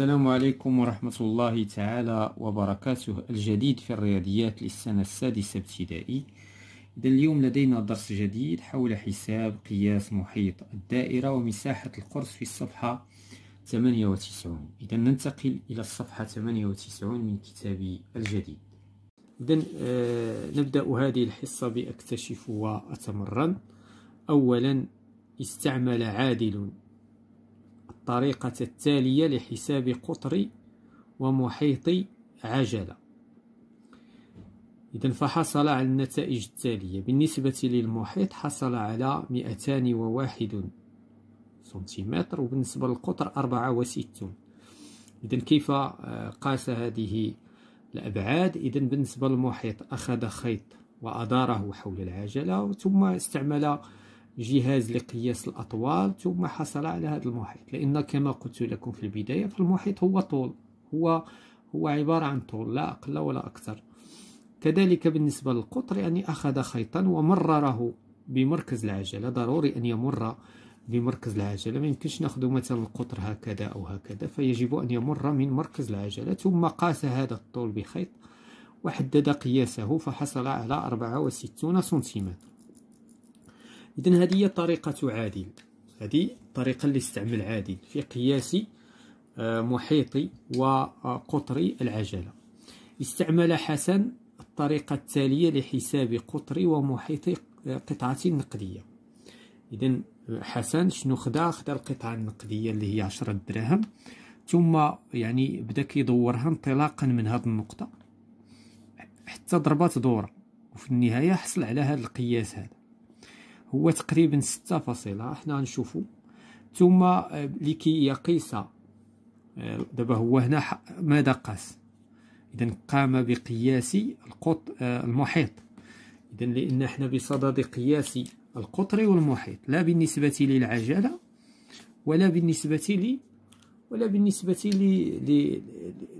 السلام عليكم ورحمة الله تعالى وبركاته الجديد في الرياضيات للسنة السادسة ابتدائي إذا اليوم لدينا درس جديد حول حساب قياس محيط الدائرة ومساحة القرص في الصفحة 98 إذا ننتقل إلى الصفحة 98 من كتابي الجديد إذا آه، نبدأ هذه الحصة بأكتشف وأتمرن أولا استعمل عادل الطريقة التالية لحساب قطر ومحيط عجلة إذا فحصل على النتائج التالية بالنسبة للمحيط حصل على 201 سنتيمتر وبالنسبة للقطر 64 إذا كيف آه، قاس هذه الأبعاد إذا بالنسبة للمحيط أخذ خيط وأداره حول العجلة ثم استعمل جهاز لقياس الأطوال ثم حصل على هذا المحيط لأن كما قلت لكم في البداية فالمحيط هو طول هو هو عبارة عن طول لا أقل ولا أكثر كذلك بالنسبة للقطر يعني أخذ خيطا ومرره بمركز العجلة ضروري أن يمر بمركز العجلة ما يمكنش ناخذ مثلا القطر هكذا أو هكذا فيجب أن يمر من مركز العجلة ثم قاس هذا الطول بخيط وحدد قياسه فحصل على 64 سنتيمتر اذا هذه هي طريقه عادل هذه الطريقه اللي استعمل عادل في قياس آه، محيطي وقطري آه، العجله استعمل حسن الطريقه التاليه لحساب قطري ومحيطي آه، قطعه نقديه اذا حسن شنو خدا خدا القطعه النقديه اللي هي عشرة دراهم ثم يعني بدا كيدورها انطلاقا من هذه النقطه حتى ضربات دوره وفي النهايه حصل على هذا القياس هذا هو تقريبا ستة فاصلة حنا غنشوفو ثم آه، لكي يقيس آه، دابا هو هنا ماذا قاس اذا قام بقياس القط آه، المحيط اذا لان حنا بصدد قياس القطر والمحيط لا بالنسبه للعجله ولا بالنسبه لي ولا بالنسبه لي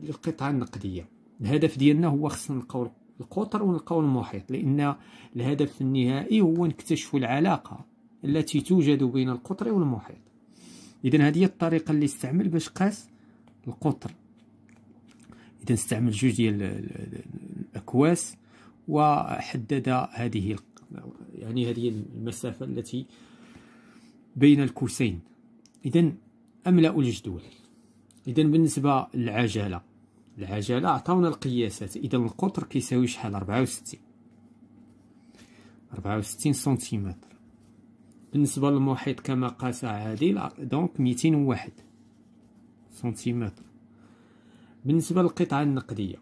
للقطعه النقديه الهدف ديالنا هو خصنا نلقاو القطر ونلقاو المحيط لان الهدف النهائي هو نكتشف العلاقه التي توجد بين القطر والمحيط اذا هذه هي الطريقه اللي استعمل باش قاس القطر اذا استعمل جوج ديال الاكواس وحدد هذه يعني هذه المسافه التي بين الكوسين اذا املا الجدول اذا بالنسبه للعجله العجلة عطاونا القياسات إذا القطر كيساوي شحال ربعة وستين ربعة وستين سنتيمتر بالنسبة للمحيط كمقاس عادل دونك ميتين وواحد سنتيمتر بالنسبة للقطعة النقدية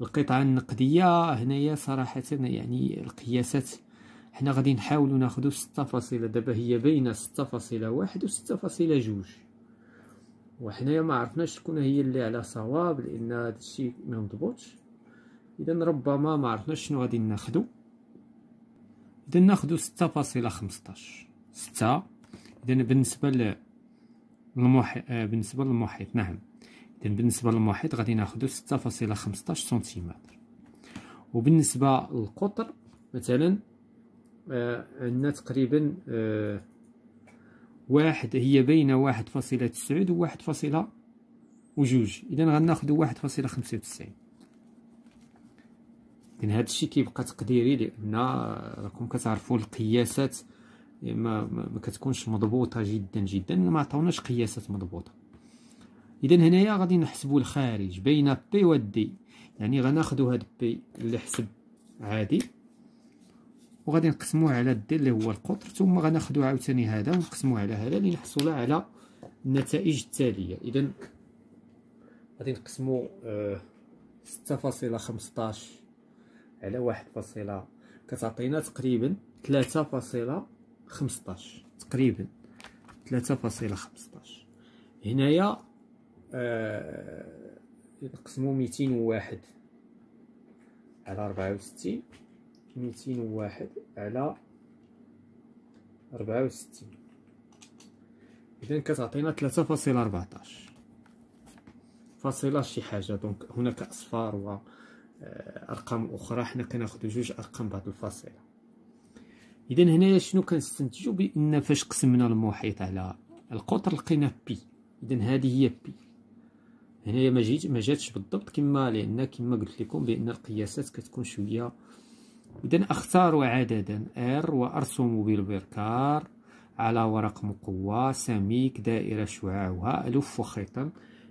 القطعة النقدية هنايا صراحة يعني القياسات حنا غادي نحاولو ناخدو ستة فاصلة دابا هي بين ستة فاصلة واحد و ستة فاصلة جوج وحنايا ما عرفناش شكون هي اللي على صواب لان هادشي ما مضبوطش اذا ربما ما عرفناش شنو غادي ناخدو اذا ناخدو ستة فاصلة خمسطاش اذا بالنسبه للمحيط آه، بالنسبه للمحيط نعم اذا بالنسبه للمحيط غادي ناخدو ستة فاصلة خمسطاش سنتيمتر وبالنسبه للقطر مثلا آه، عندنا تقريبا آه واحد هي بين واحد فاصلة تسعود وواحد فاصلة وجوج إذا غناخدو واحد فاصلة خمسة وتسعين إذا هاد الشي كيبقى تقديري لأن راكم كتعرفو القياسات ما, ما كتكونش مضبوطة جدا جدا ما عطاوناش قياسات مضبوطة إذا هنايا غادي نحسبو الخارج بين بي و دي يعني غناخدو هاد بي اللي حسب عادي وغادي نقسموه على د اللي هو القطر ثم غناخذوا عاوتاني هذا ونقسموه على هذا لنحصل على النتائج التاليه اذا غادي نقسمو آه، ستة فاصلة خمسطاش على واحد فاصلة كتعطينا تقريبا فاصلة خمسطاش تقريبا فاصلة خمسطاش هنايا آه، نقسمو ميتين وواحد على ربعة وستين ميتين وواحد على ربعة وستين إذا كتعطينا ثلاثة فاصلة ربعتاش فاصلة شي حاجة دونك هناك أصفار و آه، أرقام أخرى حنا كناخدو جوج أرقام بهاد الفاصلة إذا هنايا شنو كنستنتجو بأن فاش قسمنا المحيط على القطر لقينا بي إذا هذه هي بي هنايا ما جيت ما جاتش بالضبط كما لان كما قلت لكم بان القياسات كتكون شويه إذا أختار عددا R وأرسم بالبركار على ورق مقوى سميك دائرة شعاعها ألف خيطا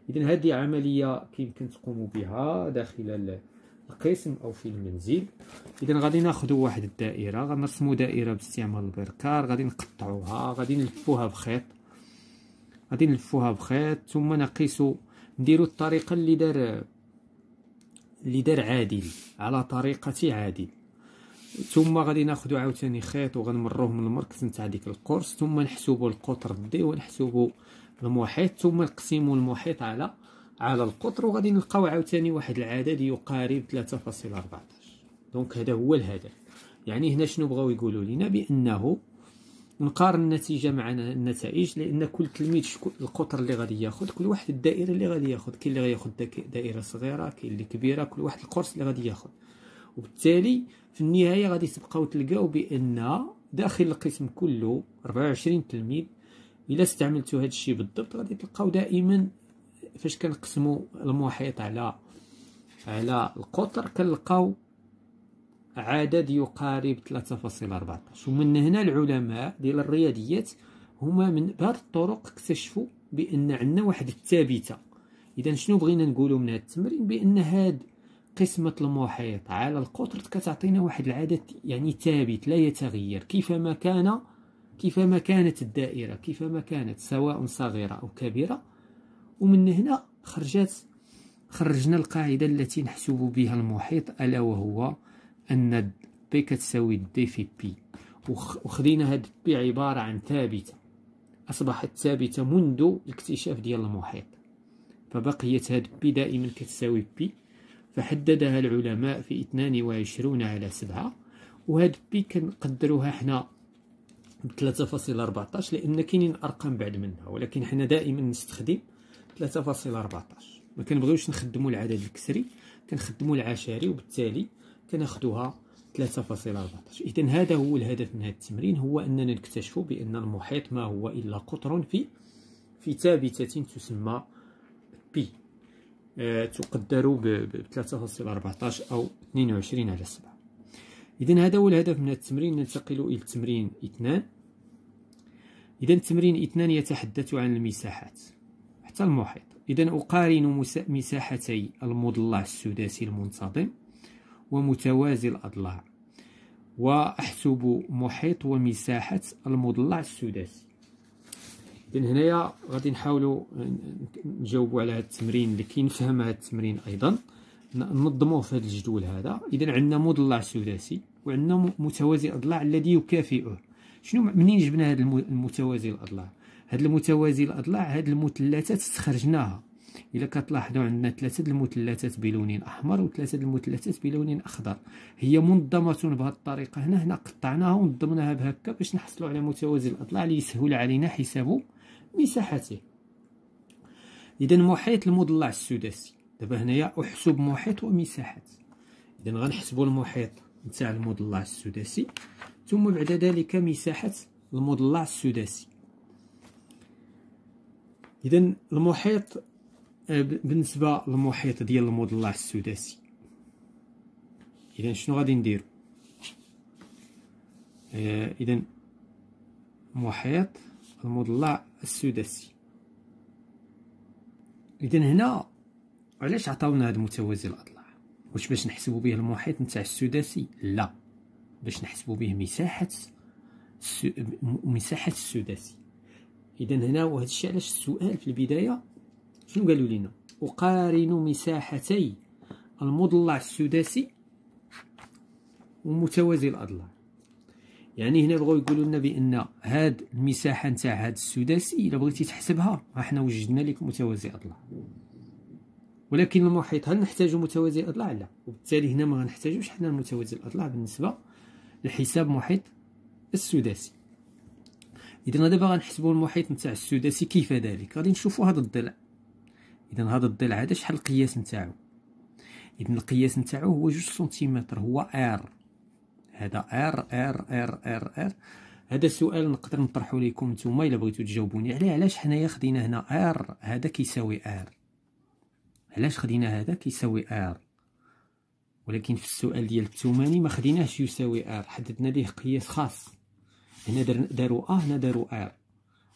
إذا هذه عملية كيمكن تقوم بها داخل القسم أو في المنزل إذا غادي ناخذ واحد الدائرة غنرسمو دائرة باستعمال البركار غادي نقطعوها غادي نلفوها بخيط غادي نلفوها بخيط ثم نقيسو نديرو الطريقة اللي دار اللي دار عادل على طريقة عادل ثم غادي ناخذ عاوتاني خيط وغنمروه من المركز نتاع ديك القرص ثم نحسبوا القطر دي ونحسبوا المحيط ثم نقسموا المحيط على على القطر وغادي نلقاو عاوتاني واحد العدد يقارب 3.14 دونك هذا هو الهدف يعني هنا شنو بغاو يقولوا لنا بانه نقارن النتيجه مع النتائج لان كل تلميذ القطر اللي غادي ياخذ كل واحد الدائره اللي غادي ياخذ كاين اللي غادي ياخذ دائره صغيره كاين اللي كبيره كل واحد القرص اللي غادي ياخذ وبالتالي في النهايه غادي تبقاو تلقاو بان داخل القسم كله 24 تلميذ الا استعملتو هاد الشي بالضبط غادي تلقاو دائما فاش كنقسمو المحيط على على القطر كنلقاو عدد يقارب 3.14 ومن هنا العلماء ديال الرياضيات هما من بهاد الطرق اكتشفوا بان عندنا واحد الثابته اذا شنو بغينا نقولوا من هاد التمرين بان هاد قسمة المحيط على القطر كتعطينا واحد العدد يعني ثابت لا يتغير كيفما كان كيفما كانت الدائرة كيفما كانت سواء صغيرة أو كبيرة ومن هنا خرجت خرجنا القاعدة التي نحسب بها المحيط ألا وهو أن بي كتساوي دي في بي وخدينا هاد بي عبارة عن ثابتة أصبحت ثابتة منذ الاكتشاف ديال المحيط فبقيت هاد بي دائما كتساوي بي فحددها العلماء في 22 على 7 وهاد بي كنقدروها حنا ب 3.14 لان كاينين ارقام بعد منها ولكن حنا دائما نستخدم 3.14 ما كنبغيوش نخدموا العدد الكسري كنخدموا العشري وبالتالي كناخذوها 3.14 اذا هذا هو الهدف من هذا التمرين هو اننا نكتشفوا بان المحيط ما هو الا قطر في في ثابته تسمى بي آه، تقدر ب 3.14 او 22 على 7 اذا هذا هو الهدف من التمرين ننتقل الى التمرين 2 اذا التمرين 2 يتحدث عن المساحات حتى المحيط اذا اقارن مساحتي المضلع السداسي المنتظم ومتوازي الاضلاع واحسب محيط ومساحه المضلع السداسي اذا هنايا غادي نحاولوا نجاوبوا على هذا التمرين اللي كينفهم هذا التمرين ايضا ننظموه في هذا الجدول هذا اذا عندنا مضلع سداسي وعندنا متوازي الاضلاع الذي يكافئه شنو منين جبنا هذا المتوازي الاضلاع هاد المتوازي الاضلاع هاد المثلثات استخرجناها الا كتلاحظوا عندنا ثلاثه المثلثات بلون احمر وثلاثه المثلثات بلون اخضر هي منظمه بهذه الطريقه هنا هنا قطعناها ونظمناها بهكا باش نحصلوا على متوازي الاضلاع اللي يسهل علينا حسابه مساحته اذا محيط المضلع السداسي دابا هنايا احسب محيط ومساحات اذا غنحسبوا المحيط نتاع المضلع السداسي ثم بعد ذلك مساحه المضلع السداسي اذا المحيط آه، بالنسبه للمحيط ديال المضلع السداسي اذا شنو غادي ندير آه، اذا محيط المضلع السداسي اذا هنا علاش عطاونا هاد المتوازي الاضلاع واش باش نحسبوا به المحيط نتاع السداسي لا باش نحسبوا به مساحه السو... مساحه السداسي اذا هنا وهذا الشيء علاش السؤال في البدايه شنو قالوا لنا اقارن مساحتي المضلع السداسي ومتوازي الاضلاع يعني هنا بغاو يقولوا لنا بان هاد المساحه نتاع هاد السداسي الا بغيتي تحسبها راه حنا وجدنا لك متوازي اضلاع ولكن المحيط هل نحتاج متوازي الاضلاع لا وبالتالي هنا ما غنحتاجوش حنا المتوازي الاضلاع بالنسبه لحساب محيط السداسي اذا دابا غنحسبوا المحيط نتاع السداسي كيف ذلك غادي نشوفوا هذا الضلع اذا هذا الضلع هذا شحال القياس نتاعو اذا القياس نتاعو هو جوج سنتيمتر هو ار هذا ار ار ار ار ار هذا السؤال نقدر نطرحه لكم نتوما الا بغيتو تجاوبوني عليه علاش حنايا خدينا هنا ار هذا كيساوي ار علاش خدينا هذا كيساوي ار ولكن في السؤال ديال الثماني ما خديناهش يساوي ار حددنا ليه قياس خاص هنا داروا ا اه، هنا داروا ار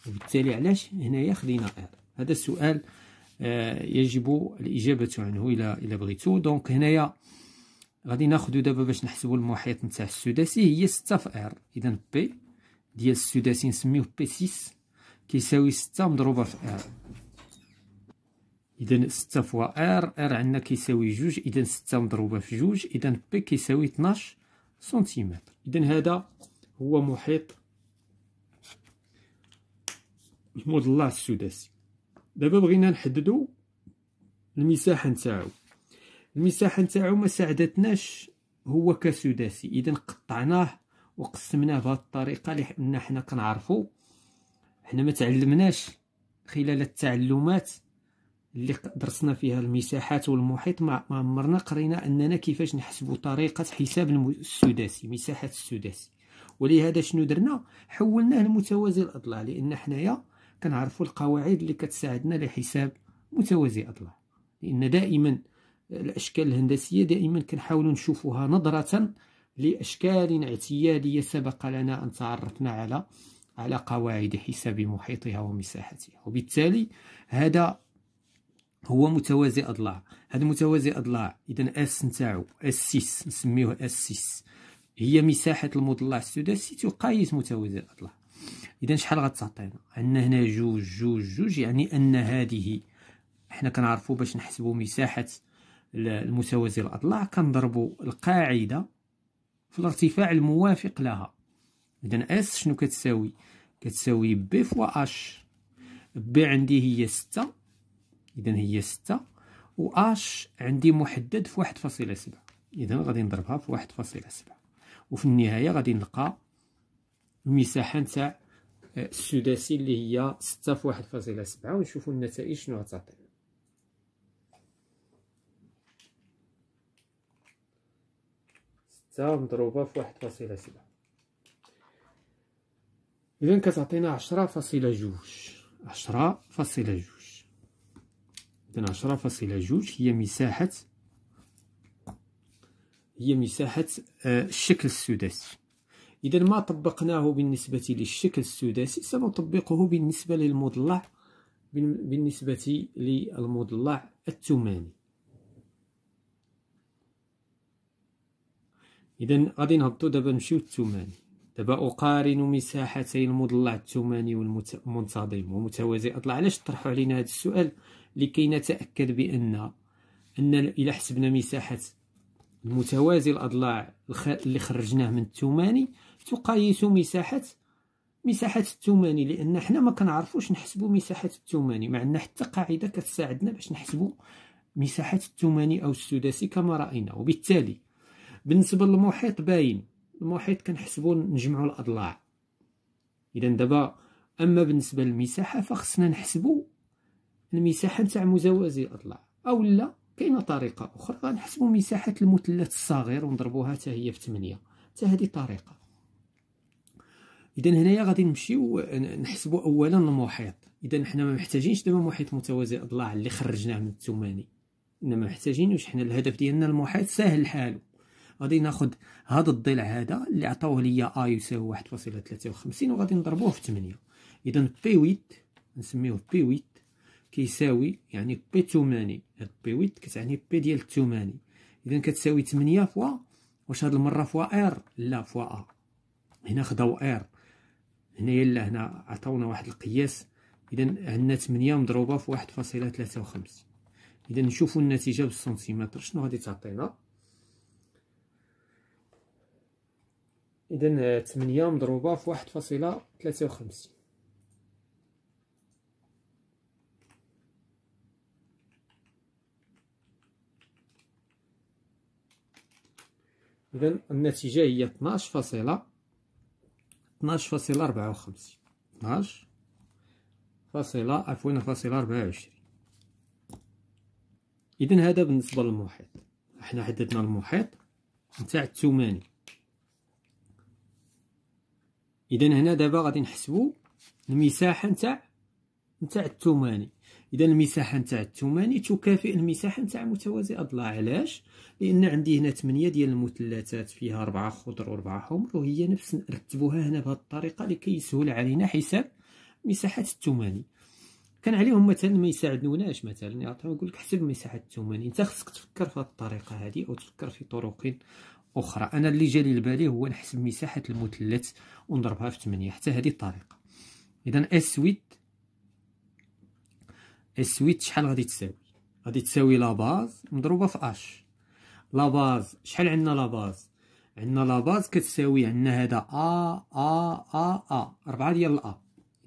وبالتالي علاش هنايا خدينا ار هذا السؤال آه يجب الاجابه عنه الا الا بغيتو دونك هنايا غادي ناخدو دابا باش نحسبو المحيط نتاع السداسي هي ستة في ار اذا بي ديال السداسي نسميوه بي سيس كيساوي ستة مضروبة في ار اذا ستة فوا ار ار عندنا كيساوي جوج اذا ستة مضروبة في جوج اذا بي كيساوي تناش سنتيمتر اذا هذا هو محيط المضلع السداسي دابا بغينا نحددو المساحة نتاعو المساحه نتاعو ما ساعدتناش هو كسداسي اذا قطعناه وقسمناه بهذه الطريقه لان حنا كنعرفوا حنا ما تعلمناش خلال التعلمات اللي درسنا فيها المساحات والمحيط ما عمرنا قرينا اننا كيفاش نحسبوا طريقه حساب السداسي مساحه السداسي ولهذا شنو درنا حولناه لمتوازي الاضلاع لان حنايا كنعرفوا القواعد اللي كتساعدنا لحساب متوازي الاضلاع لان دائما الأشكال الهندسية دائما كنحاولوا نشوفوها نظرة لأشكال اعتيادية سبق لنا أن تعرفنا على على قواعد حساب محيطها ومساحتها وبالتالي هذا هو متوازي أضلاع هذا متوازي أضلاع إذا أس نتاعو أس 6 نسميوه أس 6 هي مساحة المضلع السداسي تقايس متوازي الأضلاع إذا شحال غتعطينا عندنا هنا جوج جوج جوج يعني أن هذه حنا كنعرفوا باش نحسبوا مساحة المتوازي الاضلاع كنضربوا القاعده في الارتفاع الموافق لها اذا اس شنو كتساوي كتساوي بي فوا اش بي عندي هي 6 اذا هي 6 و اش عندي محدد في 1.7 اذا غادي نضربها في 1.7 وفي النهايه غادي نلقى المساحه نتاع السداسي اللي هي 6 في 1.7 ونشوفوا النتائج شنو غتعطي ستة مضروبة في واحد فاصلة سبعة إذا كتعطينا عشرة فاصلة جوج عشرة فاصلة جوج إذا عشرة فاصلة جوج هي مساحة هي مساحة آه، الشكل السداسي إذا ما طبقناه بالنسبة للشكل السداسي سنطبقه بالنسبة للمضلع بالنسبة للمضلع الثماني إذا غادي نهبطو دابا نمشيو للثماني دابا أقارن مساحتي المضلع الثماني والمنتظم ومتوازي أطلع علاش طرحوا علينا هذا السؤال لكي نتأكد بأن أن إلا حسبنا مساحة المتوازي الأضلاع اللي خرجناه من الثماني تقايس مساحة مساحة الثماني لأن حنا ما كنعرفوش نحسبو مساحة الثماني ما عندنا حتى قاعدة كتساعدنا باش نحسبو مساحة الثماني أو السداسي كما رأينا وبالتالي بالنسبه للمحيط باين المحيط كنحسبوا نجمعوا الاضلاع اذا دابا اما بالنسبه للمساحه فخصنا نحسبوا المساحه نتاع مجاوزي الاضلاع او لا كاينه طريقه اخرى غنحسبوا مساحه المثلث الصغير ونضربوها حتى هي في 8 حتى هذه طريقه اذا هنايا غادي نمشيو نحسبوا اولا المحيط اذا حنا ما محتاجينش دابا محيط متوازي الاضلاع اللي خرجناه من الثماني انما محتاجين واش حنا الهدف ديالنا المحيط ساهل حاله غادي ناخد هذا الضلع هذا اللي عطاوه ليا ا يساوي واحد فاصلة ثلاثة وخمسين وغادي نضربوه في تمنية اذا بي ويت نسميوه بي ويت كيساوي يعني بي تماني هاد بي ويت كتعني بي ديال التماني اذا كتساوي تمنية فوا واش هاد المرة فوا ار لا فوا ا هنا خداو ار هنايا لا هنا عطاونا واحد القياس اذا عندنا 8 مضروبه في 1.53 اذا نشوفوا النتيجه بالسنتيمتر شنو غادي تعطينا اذا تمنية مضروبه في واحد فاصلة ثلاثة وخمسين اذا النتيجه هي 12 فاصلة 12 فاصلة 54 12 فاصلة عفوا فاصلة وعشرين اذا هذا بالنسبه للمحيط احنا حددنا المحيط نتاع الثماني اذا هنا دابا غادي نحسبوا المساحه نتاع نتاع الثماني اذا المساحه نتاع الثماني تكافئ المساحه نتاع متوازي اضلاع علاش لان عندي هنا 8 ديال المثلثات فيها 4 خضر و4 حمر وهي نفس نرتبوها هنا بهذه الطريقه لكي يسهل علينا حساب مساحه الثماني كان عليهم مثلا ما يساعدوناش مثلا يعطيو يقول لك حسب مساحه الثماني انت خصك تفكر في هذه الطريقه هذه او تفكر في طرق اخرى انا اللي جالي لبالي هو نحسب مساحه المثلث ونضربها في 8 حتى هذه الطريقه اذا اس ويت اس ويت شحال غادي تساوي غادي تساوي لا باز مضروبه في اش لا باز شحال عندنا لا باز عندنا لا باز كتساوي عندنا هذا ا ا ا ا 4 ديال ا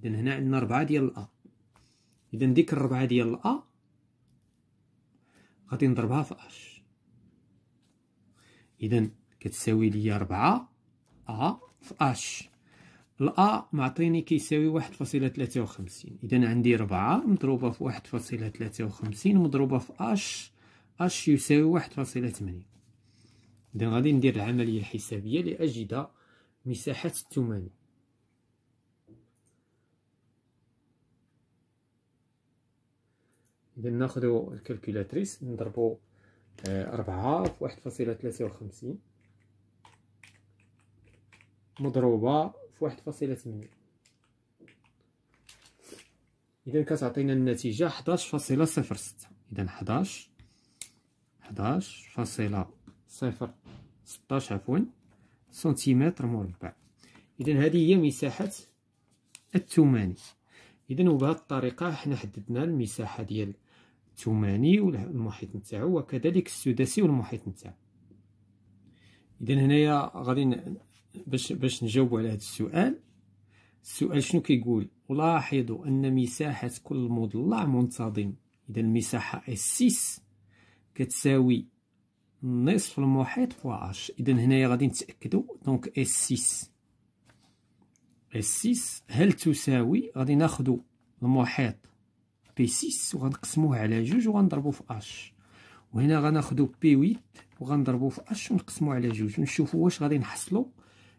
اذا هنا عندنا 4 ديال ا اذا ديك الربعه ديال ا غادي نضربها في اش اذا كتساوي لي 4 ا في اش الا معطيني كيساوي 1.53 اذا عندي 4 مضروبه في 1.53 مضروبه في اش اش يساوي 1.8 اذا غادي ندير العمليه الحسابيه لاجد مساحه الثماني اذا ناخذ الكالكولاتريس نضربو أربعة في واحد فاصلة ثلاثة وخمسين مضروبة في واحد فاصلة ثمانية إذا كتعطينا النتيجة حداش فاصلة صفر ستة إذا حداش حداش فاصلة صفر ستاش عفوا سنتيمتر مربع إذا هذه هي مساحة الثماني إذا وبهذه الطريقة حنا حددنا المساحة ديال الثماني والمحيط نتاعو وكذلك السداسي والمحيط نتاعو اذا هنايا غادي باش باش نجاوبوا على هذا السؤال السؤال شنو كيقول لاحظوا ان مساحه كل مضلع منتظم اذا المساحه اس 6 كتساوي نصف المحيط فوا اش اذا هنايا غادي نتاكدوا دونك اس 6 اس 6 هل تساوي غادي ناخذ المحيط بي 6 وغنقسموه على جوج وغنضربو في اش وهنا غناخدو بي 8 وغنضربو في اش ونقسمو على جوج ونشوفو واش غادي نحصلو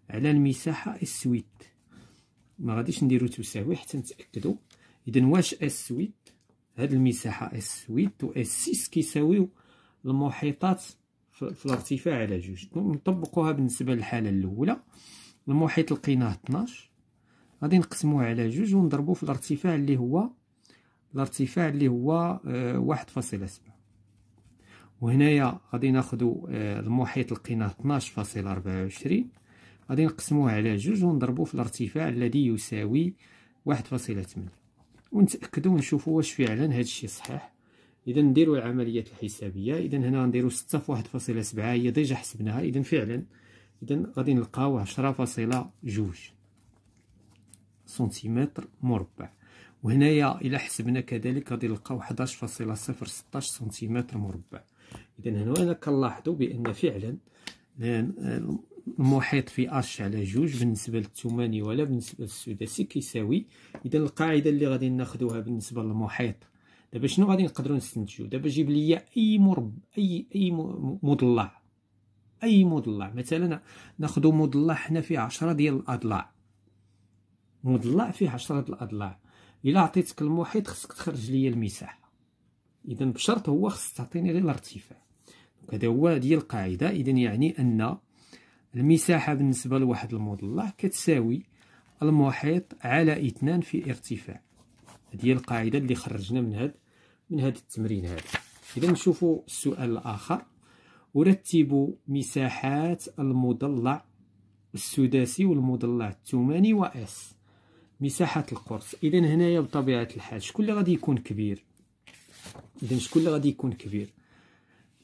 على المساحه اس 8 ما غاديش نديرو تساوي حتى نتاكدو اذا واش اس 8 هاد المساحه اس 8 و اس 6 كيساويو المحيطات في الارتفاع على جوج نطبقوها بالنسبه للحاله الاولى المحيط لقيناه 12 غادي نقسموه على جوج ونضربوه في الارتفاع اللي هو الارتفاع اللي هو آه، واحد فاصلة سبعة وهنايا غادي ناخدو آه، المحيط لقيناه اثناش فاصلة ربعة وعشرين غادي نقسموه على جوج ونضربو في الارتفاع الذي يساوي واحد فاصلة تمنية ونتأكدو ونشوفو واش فعلا هادشي صحيح اذا نديرو العمليات الحسابية اذا هنا غنديرو ستة في واحد فاصلة سبعة هي ديجا حسبناها اذا فعلا اذا غادي نلقاو عشرة فاصلة جوج سنتيمتر مربع وهنايا الى حسبنا كذلك غادي نلقاو 11.016 سنتيمتر مربع اذا هنا وانا كنلاحظوا بان فعلا آه، المحيط في اش على جوج بالنسبه للثماني ولا بالنسبه للسداسي كيساوي اذا القاعده اللي غادي ناخذوها بالنسبه للمحيط دابا شنو غادي نقدروا نستنتجوا دابا جيب لي اي مرب اي اي مضلع اي مضلع مثلا ناخذ مضلع حنا فيه 10 ديال الاضلاع مضلع فيه 10 الاضلاع الا عطيتك المحيط خصك تخرج ليا المساحه اذا بشرط هو خص تعطيني غير الارتفاع هذا هو ديال القاعده اذا يعني ان المساحه بالنسبه لواحد المضلع كتساوي المحيط على اثنان في ارتفاع هذه القاعده اللي خرجنا من هذا من هذا التمرين هذا اذا نشوفوا السؤال الاخر ورتبوا مساحات المضلع السداسي والمضلع الثماني واس مساحه القرص اذا هنايا بطبيعه الحال شكون اللي غادي يكون كبير اذا شكون اللي غادي يكون كبير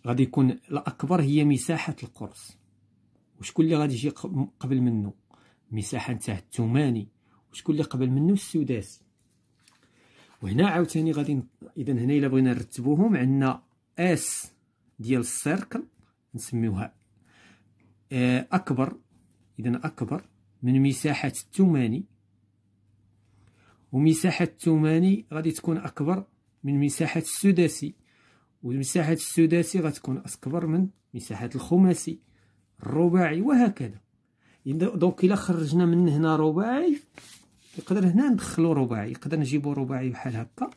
غادي يكون الاكبر هي مساحه القرص وشكون اللي غادي يجي قبل منه مساحه نتاع الثماني وشكون اللي قبل منه السداسي وهنا عاوتاني غادي اذا هنا الا بغينا نرتبوهم عندنا اس ديال السيركل نسميوها اكبر اذا اكبر من مساحه الثماني ومساحة الثماني غادي تكون أكبر من مساحة السداسي ومساحة السداسي غتكون أكبر من مساحة الخماسي الرباعي وهكذا دونك إلا خرجنا من هنا رباعي يقدر هنا ندخلو رباعي يقدر نجيبو رباعي بحال هكا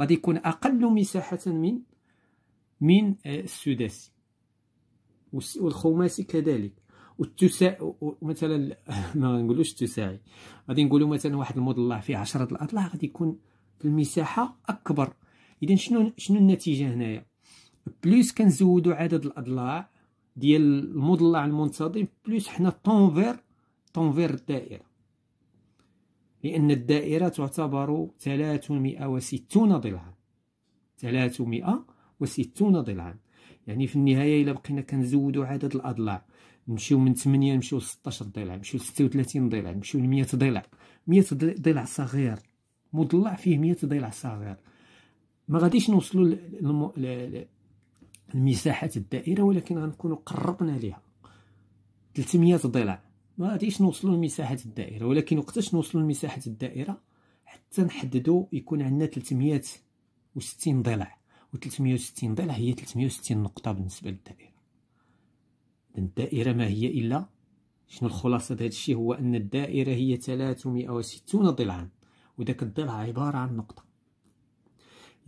غادي يكون أقل مساحة من من آه، السداسي والخماسي كذلك وتسا مثلا ما نقولوش تساعي غادي نقولوا مثلا واحد المضلع فيه 10 الاضلاع غادي يكون في المساحه اكبر اذا شنو شنو النتيجه هنايا بلوس كنزودوا عدد الاضلاع ديال المضلع المنتظم بلوس حنا طونفير طونفير الدائره لان الدائره تعتبر 360 ضلعا 360 ضلعا يعني في النهايه الا بقينا كنزودوا عدد الاضلاع نمشيو من 8 نمشيو ل 16 ضلع نمشيو ل 36 ضلع نمشيو ل 100 ضلع 100 ضلع صغير مضلع فيه 100 ضلع صغير ما غاديش نوصلوا للمساحات الدائره ولكن غنكونوا قربنا ليها 300 ضلع ما غاديش نوصلوا لمساحات الدائره ولكن وقتاش نوصلوا لمساحه الدائره حتى نحددوا يكون عندنا 360 ضلع و 360 ضلع هي 360 نقطه بالنسبه للدائره الدائره ما هي الا شنو الخلاصه هاد الشيء هو ان الدائره هي 360 ضلعا وداك الضلع عباره عن نقطه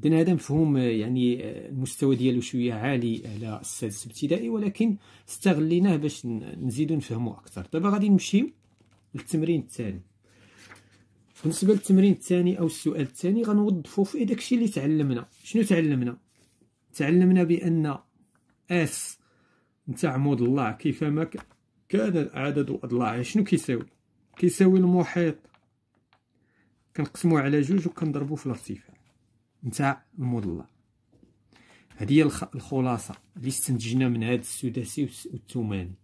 اذا هذا مفهوم آه، يعني آه، المستوى ديالو شويه عالي على السادس ابتدائي ولكن استغليناه باش نزيدو نفهمو اكثر دابا غادي نمشيو للتمرين الثاني بالنسبه للتمرين الثاني او السؤال الثاني غنوظفو في داكشي اللي تعلمنا شنو تعلمنا تعلمنا بان اس نتاع عمود الله كيفما كان عدد اضلاعه شنو كيساوي كيساوي المحيط كنقسمو على جوج وكنضربو في الارتفاع نتاع عمود الله هذه هي الخلاصه اللي استنتجنا من هذا السداسي والثماني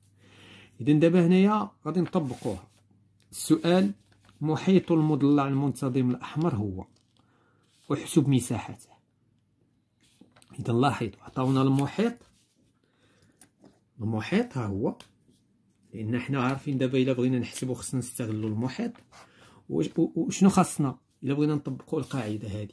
اذا دابا هنايا غادي نطبقوها السؤال محيط المضلع المنتظم الاحمر هو احسب مساحته اذا لاحظوا عطاونا المحيط المحيط ها هو لان حنا عارفين دابا الا بغينا نحسبو خصنا نستغلو المحيط وشنو خاصنا الا بغينا نطبقو القاعده هذه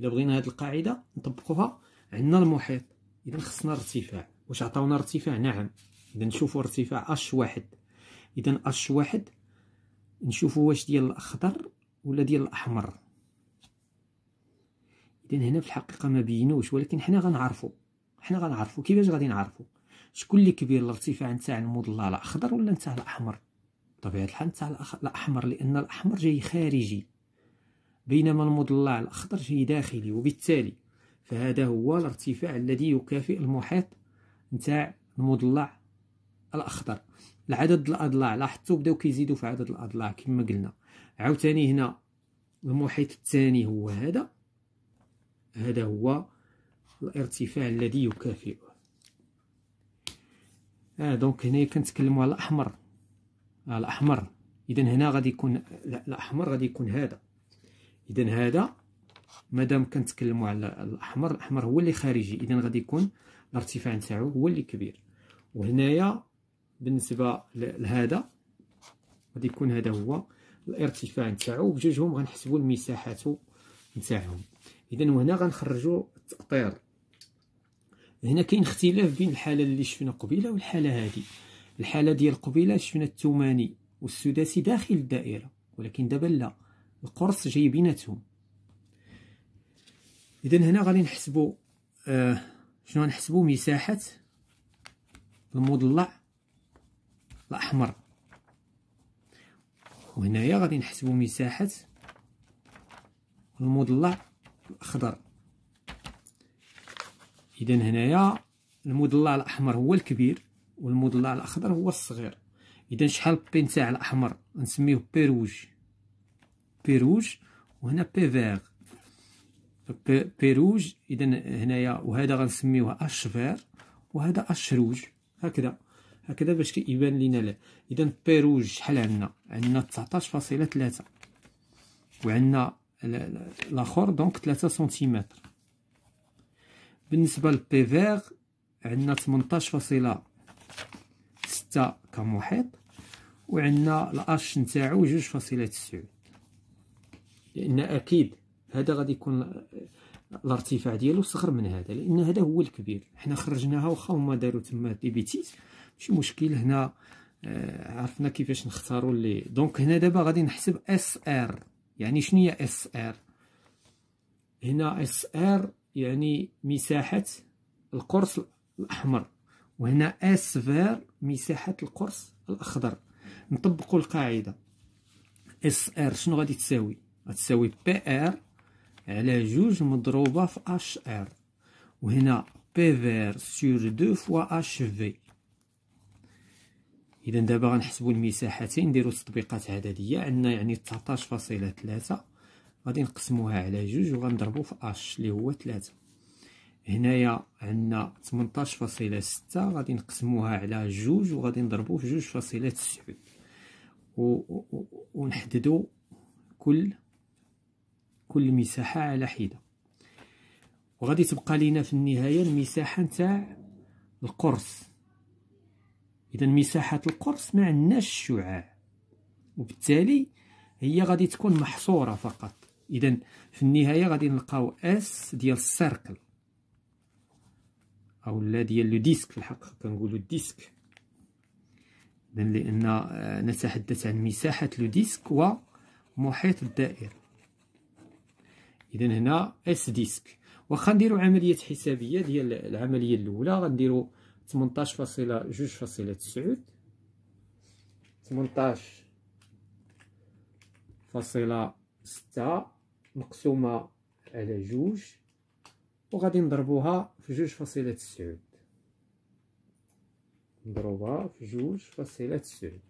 الا بغينا هاد القاعده نطبقوها عندنا المحيط اذا خصنا ارتفاع واش عطاونا ارتفاع نعم اذا نشوفو ارتفاع اش واحد اذا اش واحد نشوفو واش ديال الاخضر ولا ديال الاحمر اذا هنا في الحقيقه ما بينوش ولكن حنا غنعرفو حنا غنعرفو كيفاش غادي نعرفو شكون اللي كبير الارتفاع نتاع المضلع الاخضر ولا نتاع الاحمر بطبيعه الحال نتاع الاحمر لان الاحمر جاي خارجي بينما المضلع الاخضر جاي داخلي وبالتالي فهذا هو الارتفاع الذي يكافئ المحيط نتاع المضلع الاخضر العدد الاضلاع لاحظتوا بداو كيزيدوا في عدد الاضلاع كما قلنا عاوتاني هنا المحيط الثاني هو هذا هذا هو الارتفاع الذي يكافئه اه دونك هنايا كنتكلموا على الاحمر آه الاحمر اذا هنا غادي يكون الاحمر غادي يكون هذا اذا هذا مادام كنتكلموا على الاحمر الاحمر هو اللي خارجي اذا غادي يكون الارتفاع نتاعو هو اللي كبير وهنايا بالنسبه لهذا غادي يكون هذا هو الارتفاع نتاعو بجوجهم غنحسبوا المساحات نتاعهم اذا وهنا غنخرجوا التقطير هنا كاين اختلاف بين الحاله اللي شفنا قبيله والحاله هذه الحاله ديال قبيله شفنا الثماني والسداسي داخل الدائره ولكن دابا لا القرص جاي بيناتهم اذا هنا غادي نحسبوا آه شنو نحسبوا مساحه المضلع الاحمر وهنايا غادي نحسبوا مساحه المضلع الاخضر اذا هنايا المضلع الاحمر هو الكبير والمضلع الاخضر هو الصغير اذا شحال بي نتاع الاحمر نسميه بيروج بيروج وهنا بي فيغ بيروج اذا هنايا وهذا غنسميوه اش فير وهذا اش روج هكذا هكذا باش كيبان لينا لا اذا بيروج شحال عندنا عندنا 19.3 وعندنا الاخر دونك 3 سنتيمتر بالنسبه للبي فيغ عندنا 18.6 كمحيط وعندنا الاش نتاعو 2.9 لان اكيد هذا غادي يكون الارتفاع ديالو صغر من هذا لان هذا هو الكبير حنا خرجناها واخا هما داروا تما دي ماشي مشكل هنا آه، عرفنا كيفاش نختاروا لي دونك هنا دابا غادي نحسب اس ار يعني شنو هي اس ار هنا اس ار يعني مساحة القرص الأحمر وهنا اس فير مساحة القرص الأخضر نطبقوا القاعدة اس ار شنو غادي تساوي غتساوي بي ار على جوج مضروبة في اش ار وهنا بي فير سور دو فوا اش في إذا دابا غنحسبو المساحتين نديرو التطبيقات عددية عندنا يعني تسعطاش فاصلة تلاتة غادي نقسموها على جوج وغنضربو في اش اللي هو ثلاثة هنايا عندنا ستة غادي نقسموها على جوج وغادي نضربو في جوج فاصلة تسعود ونحددو كل كل مساحة على حدة وغادي تبقى لينا في النهاية المساحة نتاع القرص اذا مساحة القرص ما عندناش الشعاع وبالتالي هي غادي تكون محصورة فقط اذا في النهايه غادي نلقاو اس ديال السيركل او لا ديال لو ديسك في الحق كنقولوا الديسك لان لان آه، نتحدث عن مساحه لو ديسك ومحيط الدائره اذا هنا اس ديسك واخا نديروا عمليه حسابيه ديال العمليه الاولى غنديروا 18.2.9 18.6 فاصلة ستة مقسومة على جوج وغادي نضربوها في جوج فاصلة تسعود نضربها في جوج فاصلة تسعود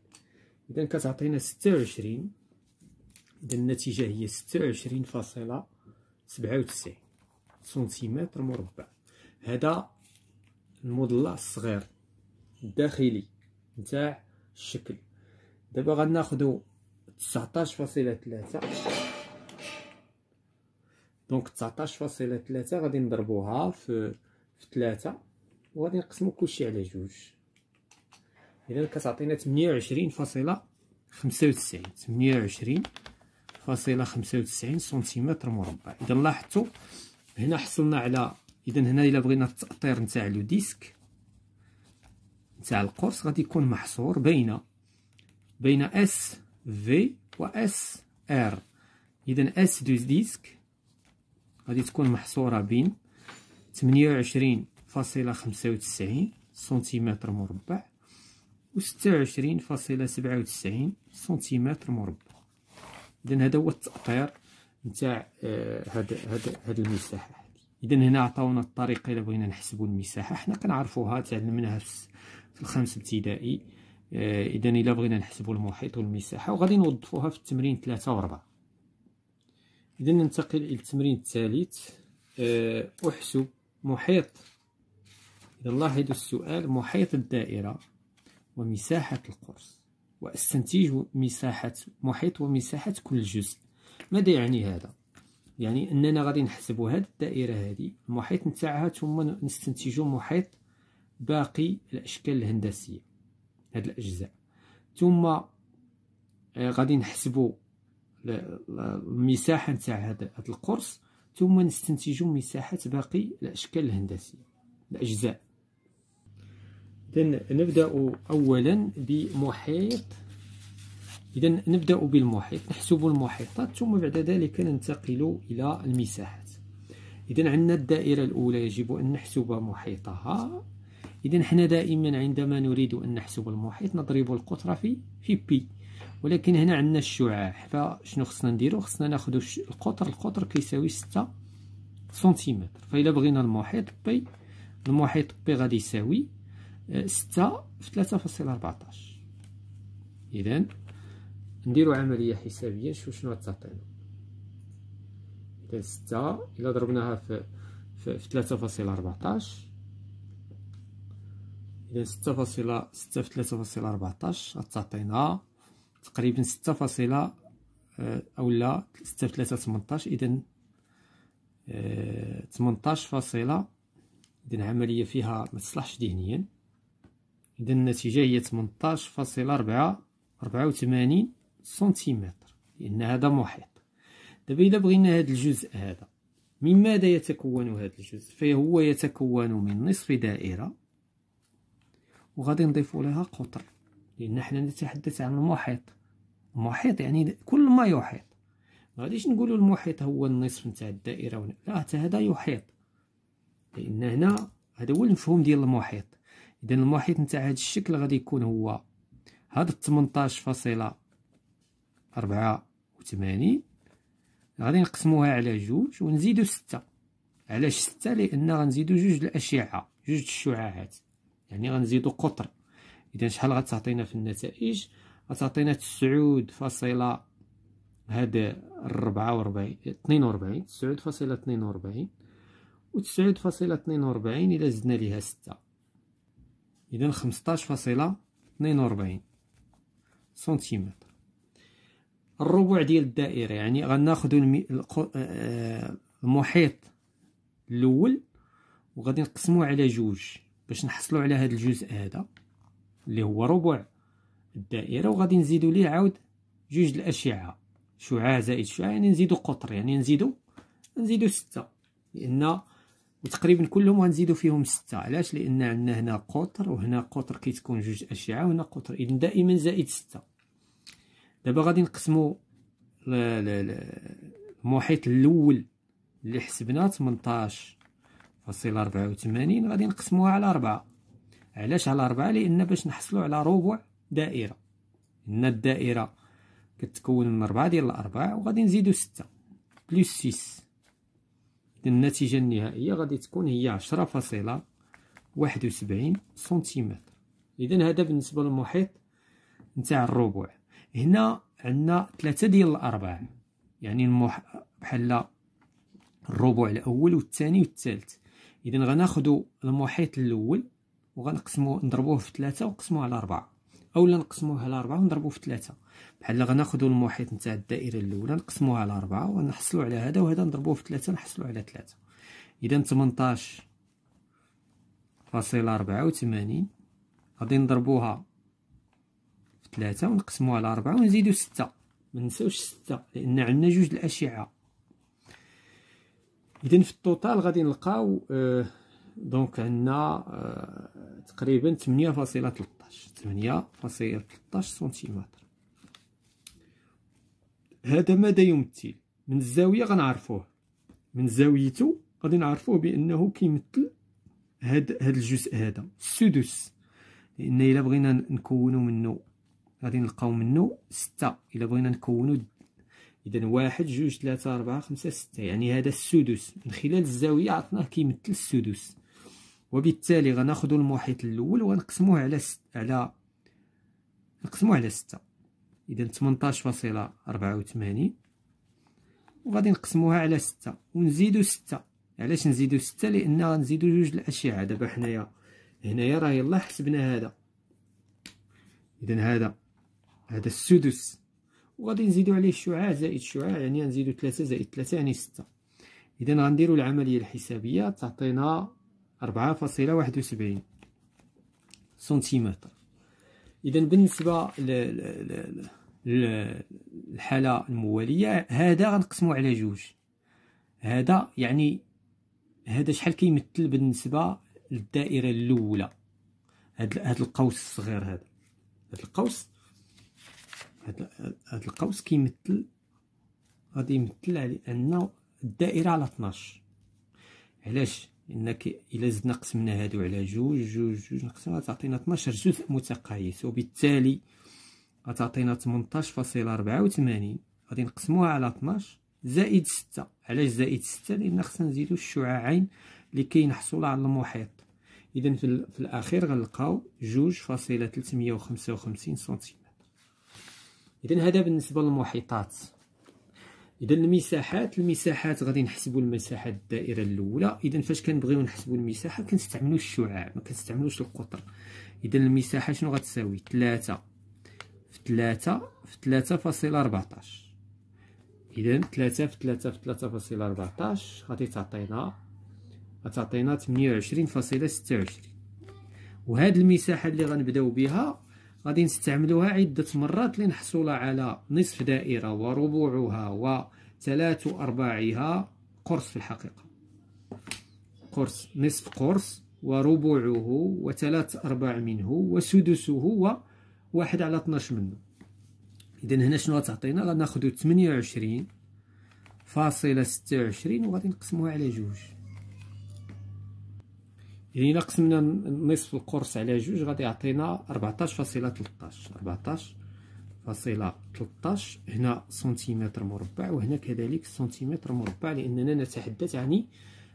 إذا كتعطينا ستة وعشرين إذا النتيجة هي ستة وعشرين فاصلة سبعة وتسعين سنتيمتر مربع هذا المضلع الصغير الداخلي نتاع الشكل دابا غناخدو تسعطاش فاصلة تلاتة دونك 19.3 غادي نضربوها في في 3 وغادي نقسمو كلشي على جوج اذا كتعطينا 28.95 28 فاصله 95 سنتيمتر مربع اذا لاحظتوا هنا حصلنا على اذا هنا الا بغينا التاطير نتاع لو ديسك نتاع القرص غادي يكون محصور بين بين اس في و اس ار اذا اس دو ديسك غادي تكون محصورة بين تمنية وعشرين فاصلة خمسة وتسعين سنتيمتر مربع و وعشرين فاصلة سبعة وتسعين سنتيمتر مربع إذا هذا هو التأطير نتاع آه، هاد هاد هاد المساحة إذا هنا عطاونا الطريقة إلا بغينا نحسبو المساحة حنا كنعرفوها تعلمناها في الخامس ابتدائي آه، إذا إلا بغينا نحسبو المحيط والمساحة وغادي نوظفوها في التمرين ثلاثة وربعة إذا ننتقل إلى التمرين الثالث آه، أحسب محيط إذا لاحظوا السؤال محيط الدائرة ومساحة القرص وأستنتج مساحة محيط ومساحة كل جزء ماذا يعني هذا؟ يعني أننا غادي نحسبوا هذه الدائرة هذه المحيط نتاعها ثم نستنتج محيط باقي الأشكال الهندسية هاد الأجزاء ثم آه، غادي نحسبوا المساحه نتاع هذا القرص ثم نستنتج مساحه باقي الاشكال الهندسيه الاجزاء اذا نبدا اولا بمحيط اذا نبدا بالمحيط نحسب المحيطات ثم بعد ذلك ننتقل الى المساحات اذا عندنا الدائره الاولى يجب ان نحسب محيطها اذا حنا دائما عندما نريد ان نحسب المحيط نضرب القطر في في بي ولكن هنا عندنا الشعاع فشنو خصنا نديرو خصنا ناخدو القطر القطر كيساوي ستة سنتيمتر فإلا بغينا المحيط بي المحيط بي غادي يساوي آه، ستة في ثلاثة فاصلة ربعتاش إذا نديرو عملية حسابية نشوف شنو غتعطينا إذا ستة إلا ضربناها في في ثلاثة فاصلة ربعتاش إذا ستة فاصلة ستة في ثلاثة فاصلة ربعتاش غتعطينا تقريبا ستة فاصلة آه، اولا ستة في ثلاثة تمنطاش اذا آه، تمنطاش فاصلة اذا عملية فيها متصلحش ذهنيا اذا النتيجة هي تمنطاش فاصلة ربعة ربعة وثمانين سنتيمتر لان هذا محيط دابا اذا بغينا هذا الجزء هذا من ماذا يتكون هذا الجزء فهو يتكون من نصف دائرة وغادي نضيف لها قطر لأن احنا نتحدث عن المحيط المحيط يعني كل ما يحيط ما غاديش نقولوا المحيط هو النصف نتاع الدائرة لا حتى هذا يحيط لأن هنا هذا هو المفهوم ديال المحيط إذا المحيط نتاع هذا الشكل غادي يكون هو هذا 18 فاصلة أربعة وثمانين غادي نقسموها على جوج ونزيدو ستة علاش ستة لأن غنزيدو جوج الأشعة جوج الشعاعات يعني غنزيدو قطر اذا شحال غتعطينا في النتائج غتعطينا تسعود فاصلة هاد ربعة وربعين اثنين وربعين تسعود فاصلة اثنين وربعين وتسعود فاصلة اثنين وربعين إذا زدنا ليها ستة إذا خمسطاش فاصلة اثنين وربعين سنتيمتر الربع ديال الدائرة يعني غناخدو المي... آه، المحيط الأول وغادي نقسمو على جوج باش نحصلو على هاد الجزء هذا اللي هو ربع الدائره وغادي نزيدو ليه عاود جوج الاشعه شعاع زائد شعاع يعني نزيدو قطر يعني نزيدو نزيدو ستة لان تقريبا كلهم غنزيدو فيهم ستة علاش لان عندنا هنا قطر وهنا قطر كيتكون جوج اشعه وهنا قطر اذا دائما زائد ستة دابا غادي نقسمو المحيط الاول اللي حسبناه فاصله ربعه وثمانين غادي نقسموها على 4 علاش على ربعة لان باش نحصلوا على ربع دائره ان الدائره كتكون من ربعة ديال الاربع وغادي نزيدو ستة بلس سيس النتيجه النهائيه غادي تكون هي عشرة فاصلة واحد وسبعين سنتيمتر اذا هذا بالنسبه للمحيط نتاع الربع هنا عندنا ثلاثة ديال الاربع يعني المح... بحال الربع الاول والثاني والثالث اذا غناخدو المحيط الاول وغنقسمو نضربوه في ثلاثة ونقسموه على أربعة اولا نقسموه على أربعة ونضربوه في ثلاثة بحال غناخدو المحيط نتاع الدائره الاولى نقسموه على أربعة ونحصلو على هذا وهذا نضربوه في ثلاثة نحصلو على ثلاثة اذا تمنطاش فاصلة ربعة وثمانين غادي نضربوها في ثلاثة ونقسموها على أربعة ونزيدو ستة منساوش ستة لان عندنا جوج الاشعه اذا في التوتال غادي نلقاو أه دونك عندنا آه، تقريبا 8.13 8.13 سنتيمتر هذا ماذا يمثل من الزاويه غنعرفوه من زاويته غادي نعرفوه بانه كيمثل هاد هاد الجزء هذا السدس لان الا بغينا نكونو منه غادي نلقاو منه ستة الا بغينا نكونو اذا واحد جوج ثلاثة أربعة خمسة ستة يعني هذا السدس من خلال الزاوية عطناه كيمثل السدس وبالتالي غناخذ المحيط الاول ونقسموه على ست على نقسموه على ستة اذا 18.84 وغادي نقسموها على ستة ونزيدو ستة علاش نزيدو ستة لان غنزيدو جوج الاشعه دابا حنايا هنايا راه يلا حسبنا هذا اذا هذا هذا السدس وغادي نزيدو عليه الشعاع زائد الشعاع يعني نزيدو 3 زائد 3 يعني 6 اذا غنديرو العمليه الحسابيه تعطينا أربعة فاصلة واحد وسبعين سنتيمتر إذا بالنسبة للحالة الموالية هذا غنقسمو على جوج هذا يعني هذا شحال كيمثل بالنسبة للدائرة الأولى هاد القوس الصغير هذا هاد القوس هاد, هاد القوس كيمثل غادي يمثل على أن الدائرة على 12 علاش انك الى زدنا قسمنا هادو على جوج جوج جوج نقسم غتعطينا 12 جزء متقايس وبالتالي غتعطينا 18.84 غادي نقسموها على 12 زائد 6 علاش زائد 6 لان خصنا نزيدو الشعاعين لكي نحصل على المحيط اذا في, في الاخير غنلقاو جوج فاصلة 355 سنتيمتر اذا هذا بالنسبه للمحيطات اذا المساحات المساحات غادي نحسبوا المساحه الدائره الاولى اذا فاش كنبغيو نحسبوا المساحه كنستعملوا الشعاع ما كنستعملوش القطر اذا المساحه شنو غتساوي 3 في 3 في 3.14 اذا 3 في 3 في 3.14 غادي تعطينا غتعطينا 28.26 فاصلة وهاد المساحه اللي غنبداو بها غادي نستعملوها عدة مرات لنحصل على نصف دائرة وربوعها وثلاث أرباعها قرص في الحقيقة قرص نصف قرص وربوعه وثلاث أرباع منه وسدسه وواحد على 12 منه إذا هنا شنو غتعطينا غناخذ 28 فاصلة ستة وعشرين وغادي نقسموها على جوج يعني الا قسمنا نصف القرص على جوج غادي يعطينا 14.13 14.13 هنا سنتيمتر مربع وهنا كذلك سنتيمتر مربع لاننا نتحدث عن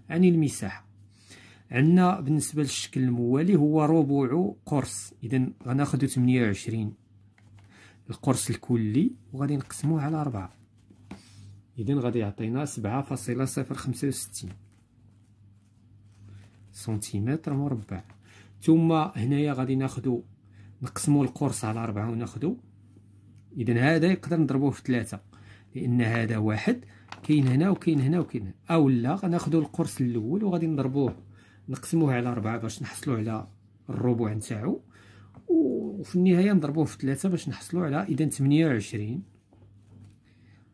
عن المساحه عندنا بالنسبه للشكل الموالي هو ربع قرص اذا غناخذ 28 القرص الكلي وغادي نقسموه على 4 اذا غادي يعطينا 7.065 سنتيمتر مربع ثم هنايا غادي ناخدو نقسمو القرص على ربعة وناخدو اذا هذا يقدر نضربوه في ثلاثة لان هذا واحد كاين هنا وكاين هنا وكاين هنا اولا لا القرص الاول وغادي نضربوه نقسموه على ربعة باش نحصلو على الربع نتاعو وفي النهايه نضربوه في ثلاثة باش نحصلو على اذا 28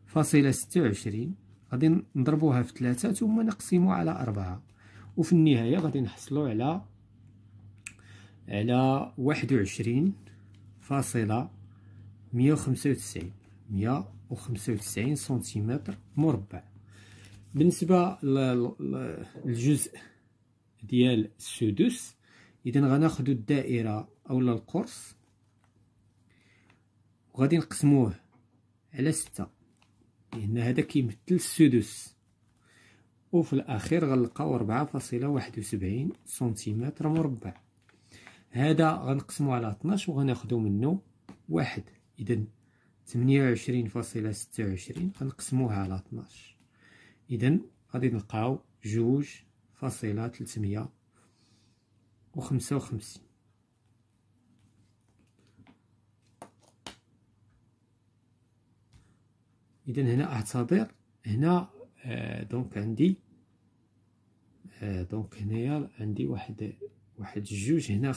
فاصلة ستة وعشرين غادي نضربوها في ثلاثة ثم نقسمو على أربعة وفي النهايه غادي نحصلوا على على واحد وعشرين فاصله ميه وخمسة وتسعين ميه وخمسة وتسعين سنتيمتر مربع بالنسبه للجزء ديال السدس اذا غناخدو الدائره اولا القرص وغادي نقسموه على ستة لان هذا كيمثل السدس وفي الأخير غنلقاو ربعة فاصلة واحد وسبعين سنتيمتر مربع هذا غنقسمو على طناش وغناخدو منه واحد إذا تمنية وعشرين فاصلة ستة وعشرين غنقسموها على طناش إذا غادي نلقاو جوج فاصلة تلتمية وخمسة وخمسين إذا هنا أعتذر هنا آه، دونك عندي آه، دونك هنايا عندي واحد واحد جوج هنا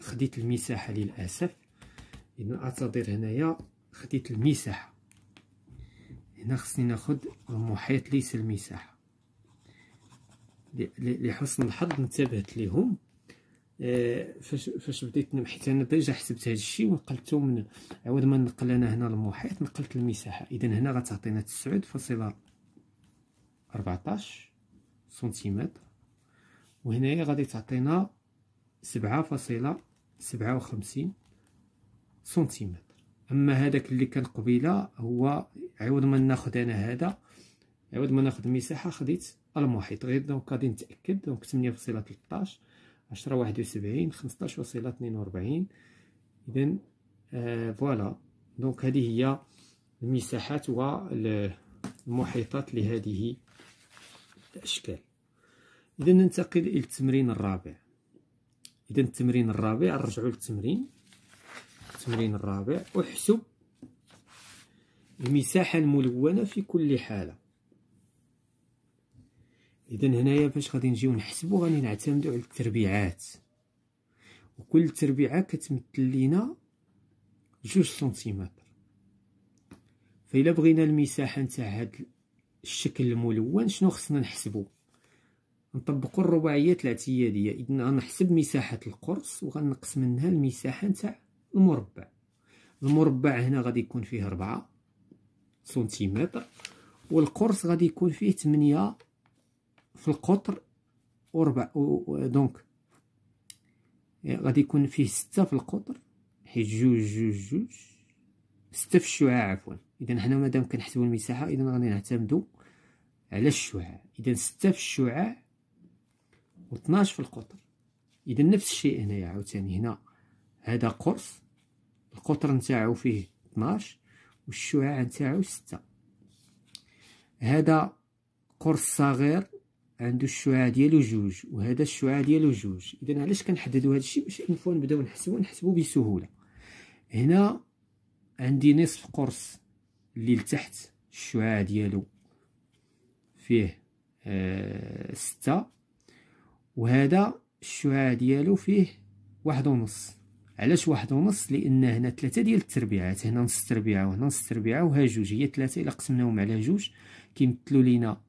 خديت المساحه للاسف اذا اعتذر هنايا خديت المساحه هنا خصني ناخد المحيط ليس المساحه لحسن الحظ انتبهت ليهم آه، فاش فاش بديت نمحيت انا ديجا حسبت هذا الشيء ونقلته من عاود ما نقل انا هنا المحيط نقلت المساحه اذا هنا غتعطينا تسعود فاصله 14 سنتيمتر وهنايا غادي تعطينا سبعة فاصلة سبعة وخمسين سنتيمتر اما هذاك اللي كان قبيله هو عوض ما ناخد انا هذا عوض ما ناخد المساحه خديت المحيط غير دونك غادي نتاكد دونك 8.13 10 71 تنين اذا آه فوالا دونك هذه هي المساحات والمحيطات لهذه الأشكال إذا ننتقل إلى التمرين الرابع إذا التمرين الرابع نرجعوا للتمرين التمرين الرابع أحسب المساحة الملونة في كل حالة إذا هنايا فاش غادي نجيو نحسبو غادي نعتمدو على التربيعات وكل تربيعة كتمثل لينا جوج سنتيمتر فإلا بغينا المساحة نتاع هاد الشكل الملون شنو خصنا نحسبو نطبقوا الرباعيه الثلاثيه اذا غنحسب مساحه القرص وغنقسم منها المساحه نتاع المربع المربع هنا غادي يكون فيه 4 سنتيمتر والقرص غادي يكون فيه 8 في القطر وربع دونك غادي يكون فيه 6 في القطر حيت جوج جوج جوج 6 في الشعاع عفوا اذا حنا مادام كنحسبوا المساحه اذا غادي نعتمدوا على الشعاع اذا ستة في الشعاع و12 في القطر اذا نفس الشيء هنايا عاوتاني هنا هذا قرص القطر نتاعو فيه 12 والشعاع نتاعو 6 هذا قرص صغير عنده الشعاع ديالو جوج وهذا الشعاع ديالو جوج اذا علاش كنحددوا هذا الشيء باش انفوا نبداو نحسبوا نحسبوا بسهوله هنا عندي نصف قرص اللي لتحت الشعاع ديالو فيه آه، ستة وهذا الشعاع ديالو فيه واحد ونص علاش واحد ونص لان هنا ثلاثه ديال التربيعات هنا نص تربيعه وهنا نص تربيعه وها جوج هي ثلاثه الا قسمناهم على جوج كيمثلوا لينا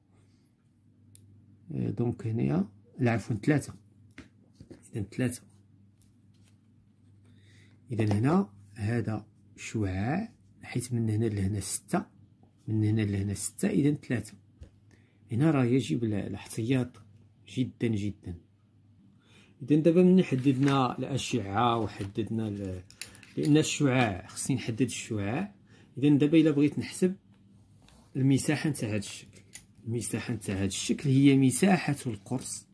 آه، دونك هنايا لا عفوا ثلاثه اذا ثلاثه اذا هنا هذا شعاع حيت من هنا لهنا سته من هنا لهنا سته اذا ثلاثه هنا راه يجب الاحتياط جدا جدا اذا دابا ملي حددنا الاشعه وحددنا لان الشعاع خصني نحدد الشعاع اذا دابا الا بغيت نحسب المساحه نتاع هذا الشكل المساحه نتاع هذا الشكل هي مساحه القرص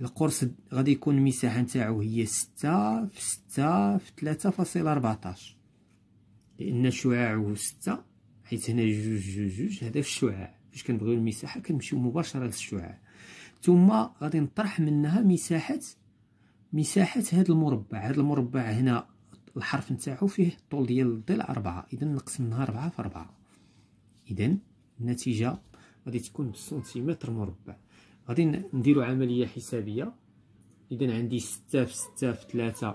القرص غادي يكون المساحه نتاعو هي ستة في ستة في 3.14 لان شعاعه ستة حيت هنا جوج جوج جوج هذا في الشعاع فاش كنبغيو المساحه كنمشيو مباشره للشعاع ثم غادي نطرح منها مساحه مساحه هذا المربع هذا المربع هنا الحرف نتاعو فيه الطول ديال الضلع 4 اذا نقسم منها 4 في 4 اذا النتيجه غادي تكون سنتيمتر مربع غادي نديرو عمليه حسابيه اذا عندي 6 في 6 في 3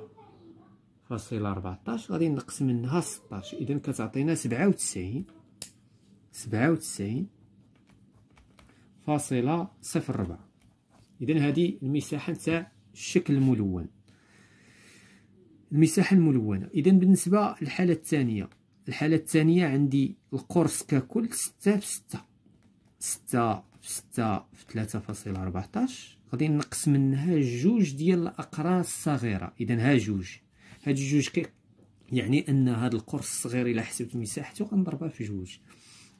فاصله 14 غادي نقسم منها 16 اذا كتعطينا 97 97 فاصلة صفر ربع إذا هذه المساحة نتاع الشكل الملون المساحة الملونة إذا بالنسبة للحالة الثانية الحالة الثانية عندي القرص ككل ستة في ستة ستة في ستة في ثلاثة فاصلة ربعتاش غادي نقص منها جوج ديال الأقراص الصغيرة إذا ها جوج هاد جوج يعني أن هاد القرص الصغير إلا حسبت مساحته غنضربها في جوج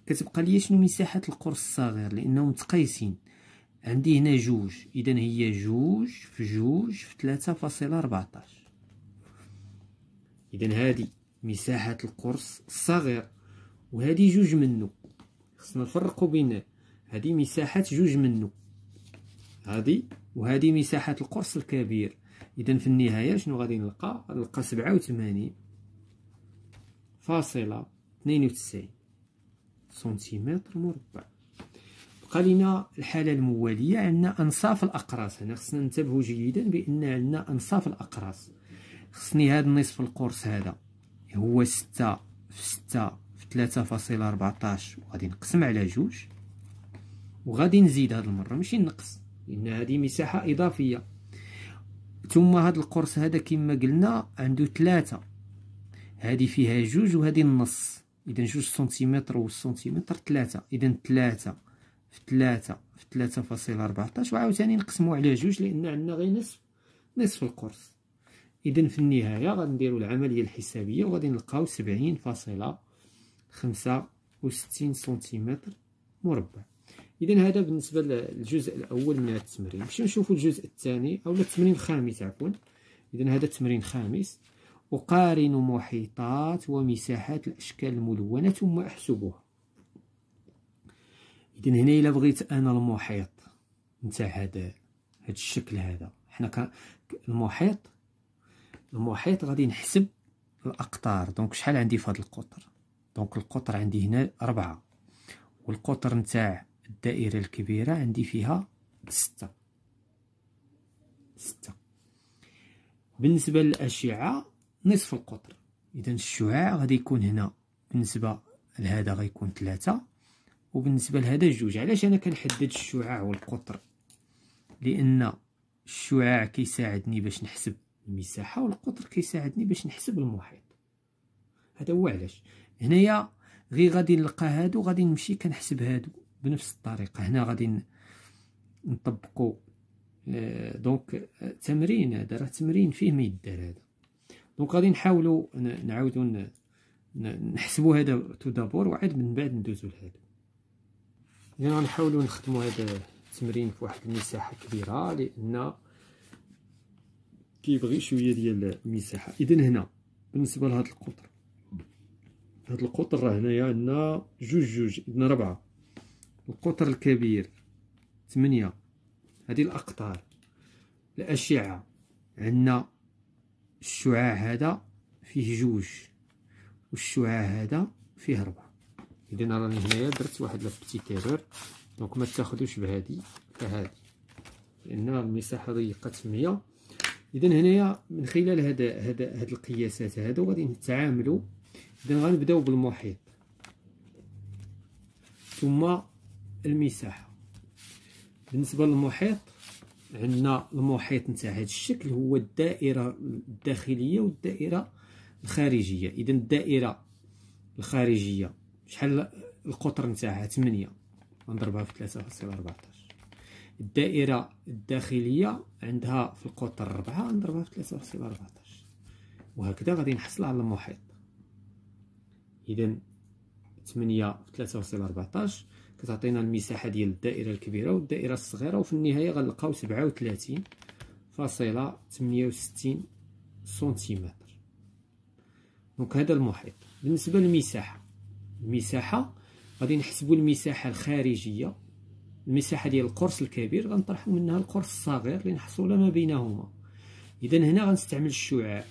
كتبقى ليا شنو مساحه القرص الصغير لانهم متقيسين عندي هنا جوج اذا هي جوج في جوج في ثلاثة فاصلة ربعتاش اذا هذه مساحه القرص الصغير وهذه جوج منه خصنا نفرقوا بين هذه مساحه جوج منه هذه وهذه مساحه القرص الكبير اذا في النهايه شنو غادي نلقى نلقى سبعة وثمانين فاصلة اثنين وتسعين سنتيمتر مربع بقى لنا الحاله المواليه عندنا انصاف الاقراص هنا خصنا ننتبهوا جيدا بان عندنا انصاف الاقراص خصني هذا النصف القرص هذا هو ستة في ستة في تلاتة فاصلة ربعطاش وغادي نقسم على جوج وغادي نزيد هاد المرة ماشي نقص لأن هذه مساحة إضافية ثم هاد القرص هذا كما قلنا عنده ثلاثة هذه فيها جوج وهذه النص اذا جوج سنتيمتر سنتيمتر ثلاثة اذا ثلاثة في ثلاثة في ثلاثة فاصلة ربعتاش وعاوتاني نقسمو على جوج لان عندنا غير نصف نصف القرص اذا في النهاية غنديرو العملية الحسابية وغادي نلقاو سبعين فاصلة خمسة وستين سنتيمتر مربع اذا هذا بالنسبه للجزء الاول من التمرين نمشيو نشوفو الجزء الثاني او التمرين الخامس عفوا اذا هذا التمرين الخامس أقارن محيطات ومساحات الأشكال الملونة ثم أحسبها إذن هنا إلا بغيت أنا المحيط نتاع هذا هاد الشكل هذا حنا المحيط المحيط غادي نحسب الأقطار دونك شحال عندي في هاد القطر دونك القطر عندي هنا أربعة والقطر نتاع الدائرة الكبيرة عندي فيها ستة ستة بالنسبة للأشعة نصف القطر اذا الشعاع غادي يكون هنا بالنسبه لهذا غيكون ثلاثة وبالنسبه لهذا جوج علاش انا كنحدد الشعاع والقطر لان الشعاع كيساعدني باش نحسب المساحه والقطر كيساعدني باش نحسب المحيط هذا هو علاش هنايا غير غادي نلقى هادو غادي نمشي كنحسب هادو بنفس الطريقه هنا غادي نطبقوا آه، دونك آه، تمرين هذا راه تمرين فيه ما يدار هذا دونك غادي نحاولوا نعاودوا نحسبوا هذا تو دابور وعاد من بعد ندوزو لهذا اذا غنحاولوا نخدموا هذا التمرين في واحد المساحه كبيره لان كيبغي شويه ديال المساحه اذا هنا بالنسبه لهاد القطر هاد القطر راه هنايا عندنا جوج جوج عندنا ربعه القطر الكبير ثمانية هذه الاقطار الاشعه عندنا الشعاع هذا فيه جوج والشعاع هذا فيه ربعة اذا راني هنايا درت واحد لابتي تيرور دونك ما تاخذوش بهادي كهادي لان المساحه ضيقت 100 اذا هنايا من خلال هذا هذا هاد القياسات هادو غادي نتعاملوا اذا غنبداو بالمحيط ثم المساحه بالنسبه للمحيط عندنا المحيط نتاع هذا الشكل هو الدائره الداخليه والدائره الخارجيه اذا الدائره الخارجيه شحال القطر نتاعها 8 نضربها في 3 14 الدائره الداخليه عندها في القطر 4 نضربها في 3 14 وهكذا غادي نحصل على المحيط اذا 8 في 3 14 كتعطينا المساحه ديال الدائره الكبيره والدائره الصغيره وفي النهايه غنلقاو وتلاتين فاصله وستين سنتيمتر دونك هذا المحيط بالنسبه للمساحه المساحه غادي نحسبوا المساحه الخارجيه المساحه ديال القرص الكبير غنطرحوا منها القرص الصغير لنحصل ما بينهما اذا هنا غنستعمل الشعاع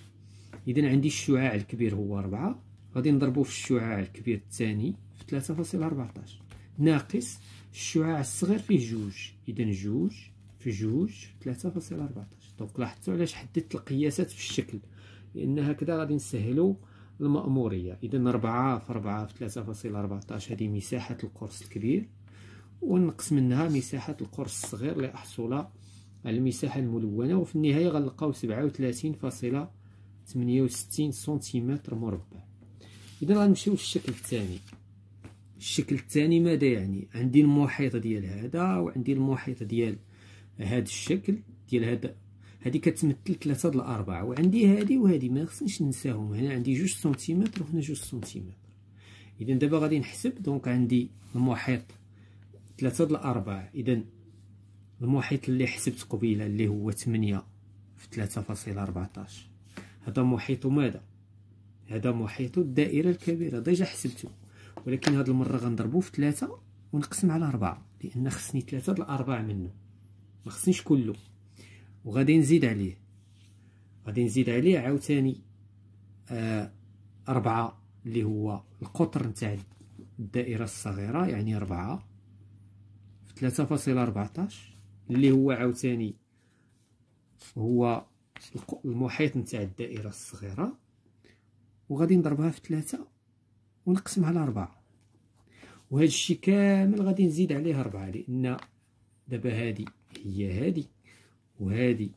اذا عندي الشعاع الكبير هو 4 غادي نضربو في الشعاع الكبير الثاني في 3.14 ناقص الشعاع الصغير فيه جوج اذا جوج في جوج ثلاثة فاصلة ربعطاش دونك لاحظتوا علاش حددت القياسات في الشكل لان هكذا غادي نسهلوا المأمورية اذا ربعة في ربعة في ثلاثة فاصلة ربعطاش هذه مساحة القرص الكبير ونقص منها مساحة القرص الصغير لأحصل على المساحة الملونة وفي النهاية غنلقاو سبعة وثلاثين فاصلة ثمانية وستين سنتيمتر مربع إذا غنمشيو للشكل الثاني الشكل الثاني ماذا يعني عندي المحيط ديال هذا وعندي المحيط ديال هذا الشكل ديال هذا هذه كتمثل ثلاثة د الأربعة وعندي هذه وهذه ما خصنيش ننساهم هنا عندي جوج سنتيمتر وهنا جوج سنتيمتر إذا دابا غادي نحسب دونك عندي المحيط ثلاثة د الأربعة إذا المحيط اللي حسبت قبيله اللي هو ثمانية في فاصلة أربعتاش هذا محيط ماذا هذا محيط الدائره الكبيره ديجا حسبتو ولكن هاد المره غنضربو في ثلاثة ونقسم على أربعة لان خصني ثلاثة د الارباع منه ما خصنيش كله وغادي نزيد عليه غادي نزيد عليه عاوتاني آه أربعة اللي هو القطر نتاع الدائره الصغيره يعني أربعة في ثلاثة فاصلة أربعتاش اللي هو عاوتاني هو المحيط نتاع الدائره الصغيره وغادي نضربها في ثلاثة ونقسمها على ربعة وهذا الشيء كامل غادي نزيد عليه ربعة لأن دابا هذه هي هذه وهذه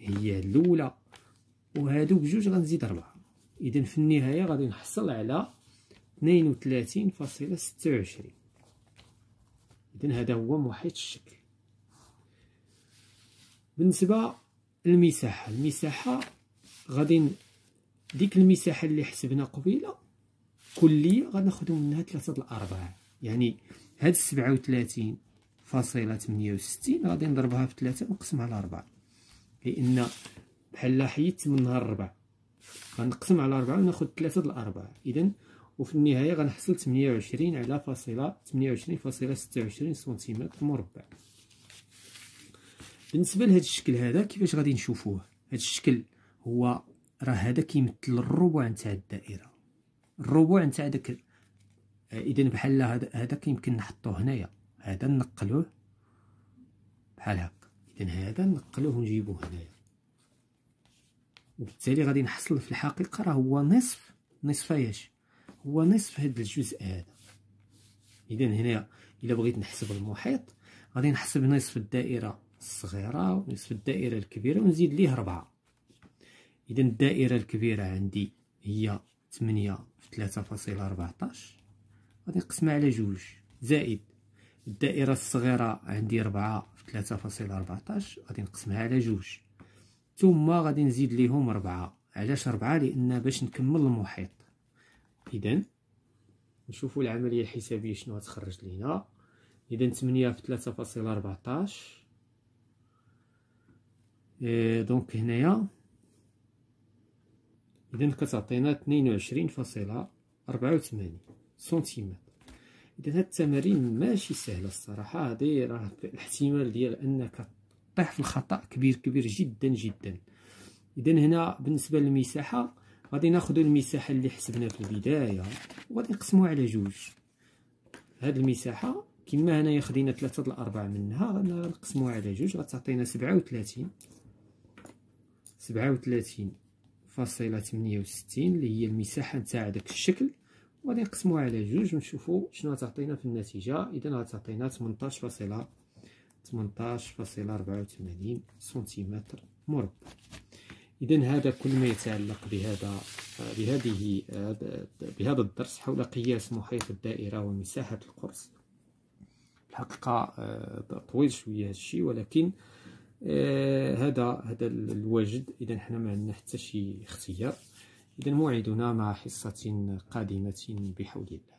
هي الأولى وهادو بجوج غنزيد ربعة إذا في النهاية غادي نحصل على اثنين وثلاثين فاصلة ستة وعشرين إذا هذا هو محيط الشكل بالنسبة للمساحة المساحة غادي ديك المساحة اللي حسبنا قبيله كلية غناخدو منها ثلاثة الأرباع يعني هاد سبعة وثلاثين فاصلة تمنية وستين غادي نضربها في ثلاثة ونقسمها على أربعة لأن بحال حيدت منها الربع غنقسم على أربعة وناخد ثلاثة الأربعة إذا وفي النهاية غنحصل تمنية وعشرين على فاصلة تمنية وعشرين فاصلة ستة وعشرين سنتيمتر مربع بالنسبة لهاد الشكل هذا كيفاش غادي نشوفوه هاد الشكل هو راه هذا كيمثل الربع نتاع الدائرة الربع نتاع داك آه، اذا بحال هذاك يمكن نحطوه هنايا هذا نقلوه بحال هكا اذا هذا نقلوه ونجيبوه هنايا وبالتالي غادي نحصل في الحقيقه راه هو نصف نصف ياش هو نصف هاد الجزء هذا اذا هنا الا بغيت نحسب المحيط غادي نحسب نصف الدائره الصغيره ونصف الدائره الكبيره ونزيد ليه ربعة اذا الدائره الكبيره عندي هي تمنية في تلاتة فاصلة ربعطاش غادي نقسمها على جوج زائد الدائرة الصغيرة عندي ربعة في تلاتة فاصلة ربعطاش غادي نقسمها على جوج ثم غادي نزيد ليهم ربعة علاش ربعة لأن باش نكمل المحيط إذا نشوفوا العملية الحسابية شنو غتخرج لينا إذا تمنية في تلاتة فاصلة ربعطاش إيه، دونك هنايا اذا كتعطينا وعشرين فاصلة وثمانين سنتيمتر اذا هاد التمارين ماشي سهله الصراحه هادي راه الاحتمال ديال انك طيح في الخطا كبير كبير جدا جدا اذا هنا بالنسبه للمساحه غادي ناخدو المساحه اللي حسبنا في البدايه وغادي نقسموها على جوج هاد المساحه كما هنايا خدينا تلاتة د الاربع منها غنقسموها على جوج غتعطينا سبعة سبعة وثلاثين فاصلة تمنية وستين اللي هي المساحة نتاع داك الشكل وغادي نقسموها على جوج ونشوفو شنو غتعطينا في النتيجة إذا غتعطينا تمنطاش فاصلة تمنطاش فاصلة ربعة وثمانين سنتيمتر مربع إذا هذا كل ما يتعلق بهذا بهذه بهذا الدرس حول قياس محيط الدائرة ومساحة القرص الحقيقة آه، طويل شوية هادشي ولكن آه، هذا هذا الواجد اذا حنا ما عندنا حتى شي اختيار اذا موعدنا مع حصه قادمه بحول الله